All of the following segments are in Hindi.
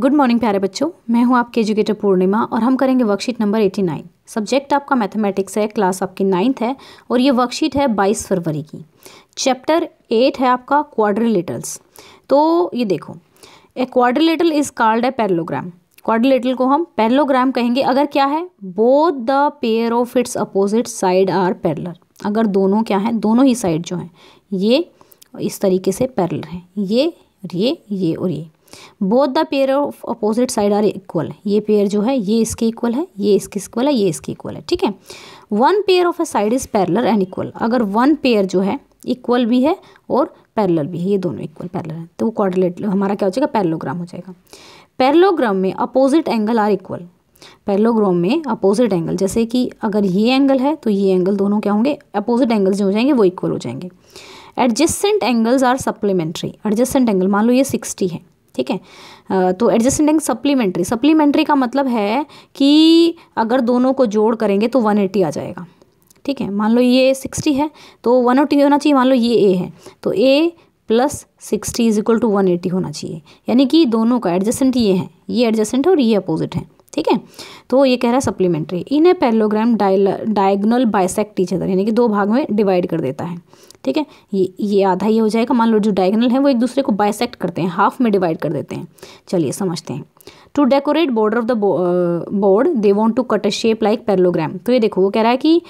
गुड मॉर्निंग प्यारे बच्चों मैं हूं आपके एजुकेटर पूर्णिमा और हम करेंगे वर्कशीट नंबर 89 सब्जेक्ट आपका मैथमेटिक्स है क्लास आपकी नाइन्थ है और ये वर्कशीट है 22 फरवरी की चैप्टर एट है आपका क्वाड्रिलेटल्स तो ये देखो a quadrilateral is called a parallelogram quadrilateral को हम पैरलोग्राम कहेंगे अगर क्या है both the pair of its opposite side are parallel अगर दोनों क्या हैं दोनों ही साइड जो हैं ये इस तरीके से पैरलर हैं ये ये ये और ये both the pair of opposite side are equal ये पेयर जो है ये इसके इक्वल है ये इसके इक्वल है ये इसके इक्वल है ठीक है one pair of a side is parallel and equal अगर वन पेयर जो है इक्वल भी है और पैरलर भी है ये दोनों इक्वल पैरलर है तो वो कॉर्डिलेट हमारा क्या हो जाएगा पैरलोग्राम हो जाएगा पैरलोग्राम में opposite angle are equal parallelogram में अपोजिट एंगल जैसे कि अगर ये एंगल है तो ये एंगल दोनों क्या होंगे अपोजिट एंगल्स जो हो जाएंगे वो इक्वल हो जाएंगे adjacent angles are supplementary adjacent angle मान लो ये सिक्सटी है ठीक है तो एडजस्टेंट एंड सप्लीमेंट्री सप्लीमेंट्री का मतलब है कि अगर दोनों को जोड़ करेंगे तो वन एटी आ जाएगा ठीक है मान लो ये सिक्सटी है तो वन एटी होना चाहिए मान लो ये ए है तो A plus sixty is equal to one eighty होना चाहिए यानी कि दोनों का एडजस्टेंट ये है ये एडजस्टेंट है और ये अपोजिट है ठीक है तो ये कह रहा है supplementary in a parallelogram diagonal bisect each other यानी कि दो भाग में डिवाइड कर देता है ठीक है ये ये आधा ये हो जाएगा मान लो जो डायगनल है वो एक दूसरे को बाइसेक्ट करते हैं हाफ में डिवाइड कर देते हैं चलिए समझते हैं to decorate border of the board they want to cut a shape like parallelogram तो ये देखो वो कह रहा है कि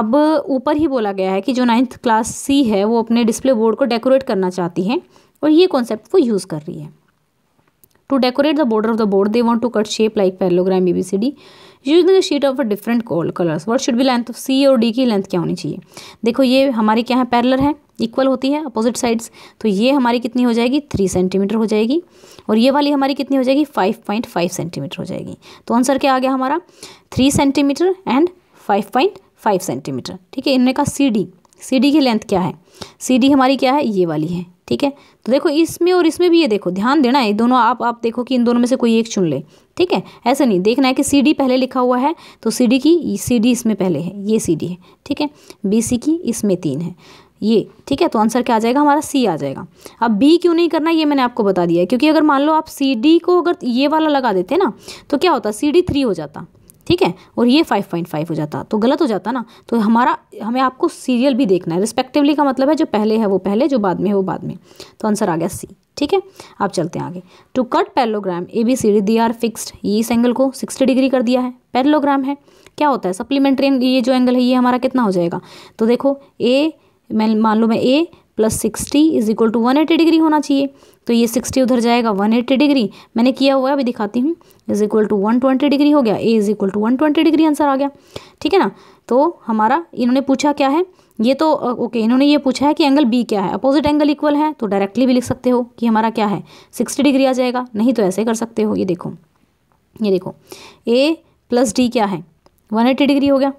अब ऊपर ही बोला गया है कि जो नाइन्थ क्लास सी है वो अपने डिस्प्ले बोर्ड को डेकोरेट करना चाहती है और ये कॉन्सेप्ट वो यूज़ कर रही है To decorate the border of the board, they want to cut shape like parallelogram ABCD. Using a sheet of a different colors. What should be length of C और D की लेंथ क्या होनी चाहिए देखो ये हमारी क्या है पैरलर है इक्वल होती है अपोजिट साइड्स तो ये हमारी कितनी हो जाएगी थ्री सेंटीमीटर हो जाएगी और ये वाली हमारी कितनी हो जाएगी फाइव पॉइंट फाइव सेंटीमीटर हो जाएगी तो आंसर क्या आ गया हमारा three centimetre and five point five centimetre ठीक है इन्होंने कहा सी डी सी डी की लेंथ क्या है सी डी हमारी क्या है ये वाली है ठीक है तो देखो इसमें और इसमें भी ये देखो ध्यान देना है दोनों आप आप देखो कि इन दोनों में से कोई एक चुन ले ठीक है ऐसा नहीं देखना है कि सी डी पहले लिखा हुआ है तो सी डी की सी डी इसमें पहले है ये सी डी है ठीक है बी सी की इसमें तीन है ये ठीक है तो आंसर क्या आ जाएगा हमारा सी आ जाएगा अब बी क्यों नहीं करना ये मैंने आपको बता दिया क्योंकि अगर मान लो आप सी डी को अगर ये वाला लगा देते ना तो क्या होता सी डी थ्री हो जाता ठीक है और ये फाइव पॉइंट फाइव हो जाता तो गलत हो जाता ना तो हमारा हमें आपको सीरियल भी देखना है रिस्पेक्टिवली का मतलब है जो पहले है वो पहले जो बाद में है वो बाद में तो आंसर आ गया सी ठीक है आप चलते हैं आगे to cut parallelogram A B C D the are fixed ये इस एंगल को सिक्सटी डिग्री कर दिया है पैरलोग्राम है क्या होता है सप्लीमेंट्री ये जो एंगल है ये हमारा कितना हो जाएगा तो देखो ए मैं मान लो मैं A plus sixty is equal to one eighty degree होना चाहिए तो ये सिक्सटी उधर जाएगा वन एट्टी डिग्री मैंने किया हुआ है अभी दिखाती हूँ is equal to one twenty degree हो गया A is equal to one twenty degree answer आ गया ठीक है ना तो हमारा इन्होंने पूछा क्या है ये तो ओके इन्होंने ये पूछा है कि एंगल बी क्या है अपोजिट एंगल इक्वल है तो डायरेक्टली भी लिख सकते हो कि हमारा क्या है सिक्सटी डिग्री आ जाएगा नहीं तो ऐसे कर सकते हो ये देखो ये देखो ए प्लस डी क्या है वन एट्टी डिग्री हो गया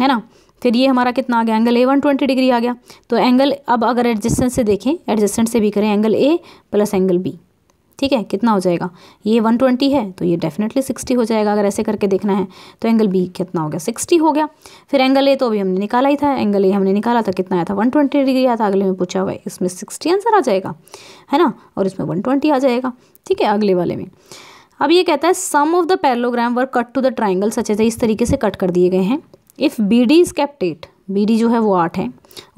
है ना फिर ये हमारा कितना आ गया angle A one twenty degree आ गया तो एंगल अब अगर एडजस्टेंट से देखें एडजस्टेंट से भी करें angle A plus angle B ठीक है कितना हो जाएगा ये वन ट्वेंटी है तो ये डेफिनेटली सिक्सटी हो जाएगा अगर ऐसे करके देखना है तो एंगल बी कितना हो गया सिक्सटी हो गया फिर एंगल ए तो अभी हमने निकाला ही था एंगल ए हमने निकाला था तो कितना आया था वन ट्वेंटी डिग्री आया था अगले में पूछा हुआ है इसमें सिक्सटी आंसर आ जाएगा है ना और इसमें वन ट्वेंटी आ जाएगा ठीक है अगले वाले में अब ये कहता है some of the parallelogram were cut to the triangle such है इस तरीके से कट कर दिए गए हैं if B D is kept at B D जो है वो आठ है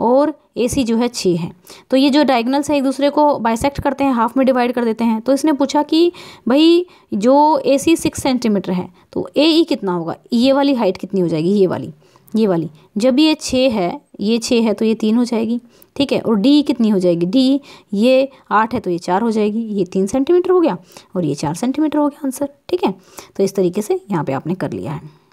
और ए सी जो है छः है तो ये जो डायगनल्स हैं एक दूसरे को बाइसेक्ट करते हैं हाफ में डिवाइड कर देते हैं तो इसने पूछा कि भाई जो ए सी सिक्स सेंटीमीटर है तो ए ई e कितना होगा ये e वाली हाइट कितनी हो जाएगी ये वाली ये वाली जब ये छः है ये छः है तो ये तीन हो जाएगी ठीक है और डी e कितनी हो जाएगी डी ये आठ है तो ये चार हो जाएगी ये तीन सेंटीमीटर हो गया और ये चार सेंटीमीटर हो गया आंसर ठीक है तो इस तरीके से यहाँ पे आपने कर लिया है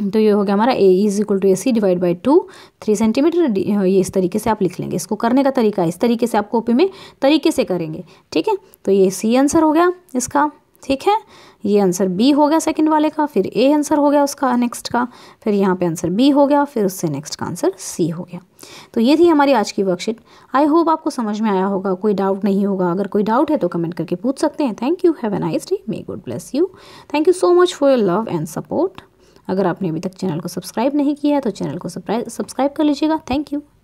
तो ये हो गया हमारा A is equal to A C divide by two three centimetre ये इस तरीके से आप लिख लेंगे इसको करने का तरीका इस तरीके से आप कॉपी में तरीके से करेंगे ठीक है तो ये सी आंसर हो गया इसका ठीक है ये आंसर बी हो गया सेकंड वाले का फिर ए आंसर हो गया उसका नेक्स्ट का फिर यहाँ पे आंसर बी हो गया फिर उससे नेक्स्ट का आंसर सी हो गया तो ये थी हमारी आज की वर्कशीट आई होप आपको समझ में आया होगा कोई डाउट नहीं होगा अगर कोई डाउट है तो कमेंट करके पूछ सकते हैं thank you have a nice day may God bless you thank you so much for your love and support अगर आपने अभी तक चैनल को सब्सक्राइब नहीं किया है तो चैनल को सब्सक्राइब कर लीजिएगा थैंक यू